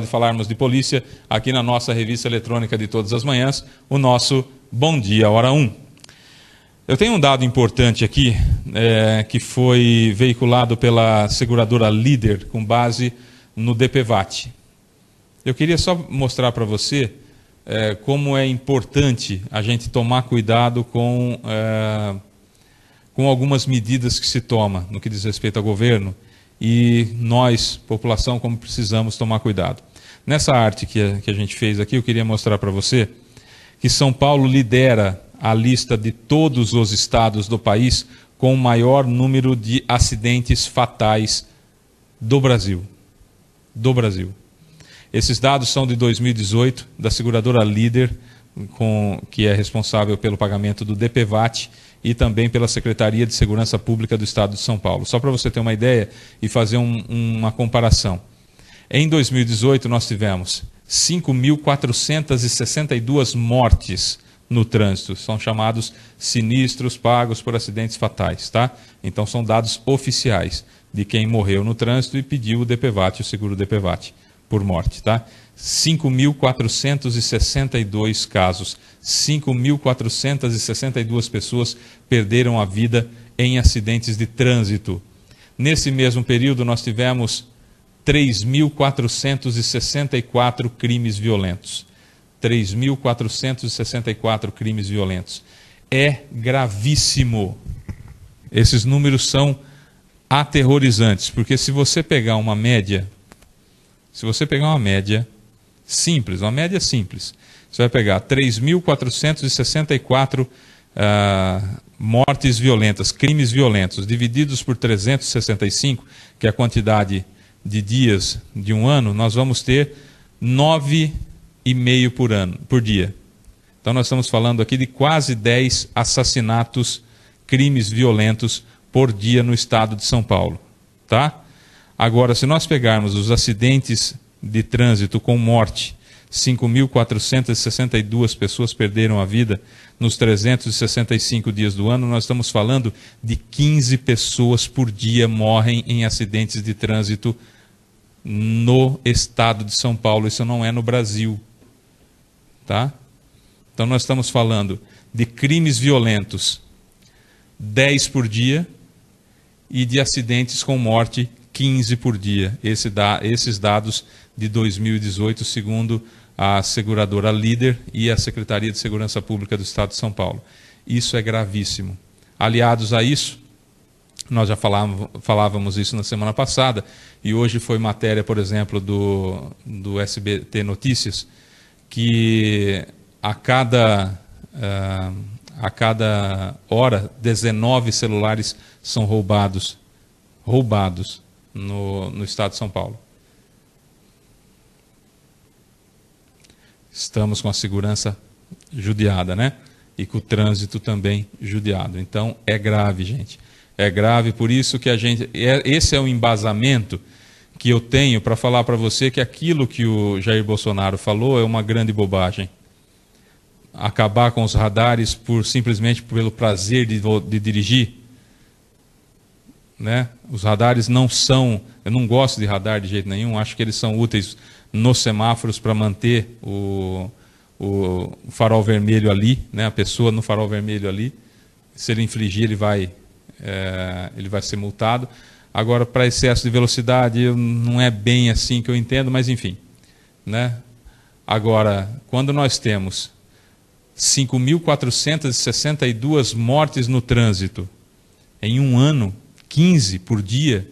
de falarmos de polícia aqui na nossa revista eletrônica de todas as manhãs, o nosso Bom Dia Hora 1. Eu tenho um dado importante aqui é, que foi veiculado pela seguradora Líder com base no DPVAT. Eu queria só mostrar para você é, como é importante a gente tomar cuidado com, é, com algumas medidas que se toma no que diz respeito ao governo e nós, população, como precisamos tomar cuidado. Nessa arte que a, que a gente fez aqui, eu queria mostrar para você que São Paulo lidera a lista de todos os estados do país com o maior número de acidentes fatais do Brasil. Do Brasil. Esses dados são de 2018, da seguradora Líder, com, que é responsável pelo pagamento do DPVAT e também pela Secretaria de Segurança Pública do Estado de São Paulo. Só para você ter uma ideia e fazer um, uma comparação. Em 2018, nós tivemos 5.462 mortes no trânsito. São chamados sinistros pagos por acidentes fatais, tá? Então são dados oficiais de quem morreu no trânsito e pediu o DPVAT, o seguro DPVAT, por morte, tá? 5.462 casos, 5.462 pessoas perderam a vida em acidentes de trânsito. Nesse mesmo período, nós tivemos 3.464 crimes violentos. 3.464 crimes violentos. É gravíssimo. Esses números são aterrorizantes, porque se você pegar uma média, se você pegar uma média simples, uma média simples, você vai pegar 3.464 uh, ah, mortes violentas, crimes violentos, divididos por 365, que é a quantidade uh, de dias de um ano, nós vamos ter nove e meio por ano, por dia. Então nós estamos falando aqui de quase 10 assassinatos, crimes violentos por dia no estado de São Paulo, tá? Agora, se nós pegarmos os acidentes de trânsito com morte 5.462 pessoas perderam a vida nos 365 dias do ano. Nós estamos falando de 15 pessoas por dia morrem em acidentes de trânsito no estado de São Paulo. Isso não é no Brasil. Tá? Então nós estamos falando de crimes violentos 10 por dia e de acidentes com morte 15 por dia. Esse dá esses dados de 2018, segundo a seguradora líder e a Secretaria de Segurança Pública do Estado de São Paulo. Isso é gravíssimo. Aliados a isso, nós já falávamos isso na semana passada, e hoje foi matéria, por exemplo, do, do SBT Notícias, que a cada, uh, a cada hora, 19 celulares são roubados. Roubados no, no estado de São Paulo. Estamos com a segurança judiada, né? E com o trânsito também judiado. Então é grave, gente. É grave, por isso que a gente. É, esse é o embasamento que eu tenho para falar para você que aquilo que o Jair Bolsonaro falou é uma grande bobagem. Acabar com os radares por simplesmente pelo prazer de, de dirigir né? Os radares não são, eu não gosto de radar de jeito nenhum, acho que eles são úteis nos semáforos para manter o, o farol vermelho ali, né? a pessoa no farol vermelho ali. Se ele infligir, ele vai, é, ele vai ser multado. Agora, para excesso de velocidade, não é bem assim que eu entendo, mas enfim. Né? Agora, quando nós temos 5.462 mortes no trânsito em um ano, 15 por dia.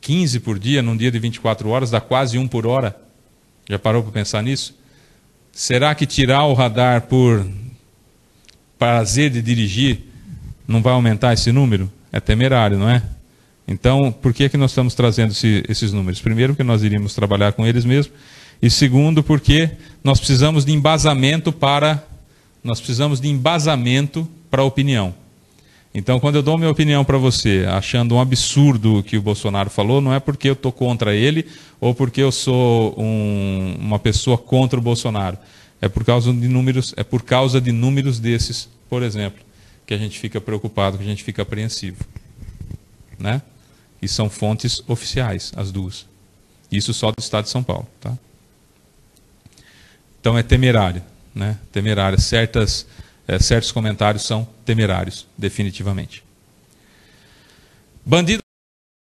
15 por dia, num dia de 24 horas, dá quase um por hora. Já parou para pensar nisso? Será que tirar o radar por prazer de dirigir não vai aumentar esse número? É temerário, não é? Então, por que, que nós estamos trazendo esse, esses números? Primeiro, porque nós iríamos trabalhar com eles mesmo. E segundo, porque nós precisamos de embasamento para. Nós precisamos de embasamento para a opinião. Então, quando eu dou minha opinião para você, achando um absurdo o que o Bolsonaro falou, não é porque eu estou contra ele ou porque eu sou um, uma pessoa contra o Bolsonaro. É por causa de números, é por causa de números desses, por exemplo, que a gente fica preocupado, que a gente fica apreensivo, né? E são fontes oficiais, as duas. Isso só do Estado de São Paulo, tá? Então é temerário, né? Temerário. Certas é, certos comentários são temerários, definitivamente. Bandido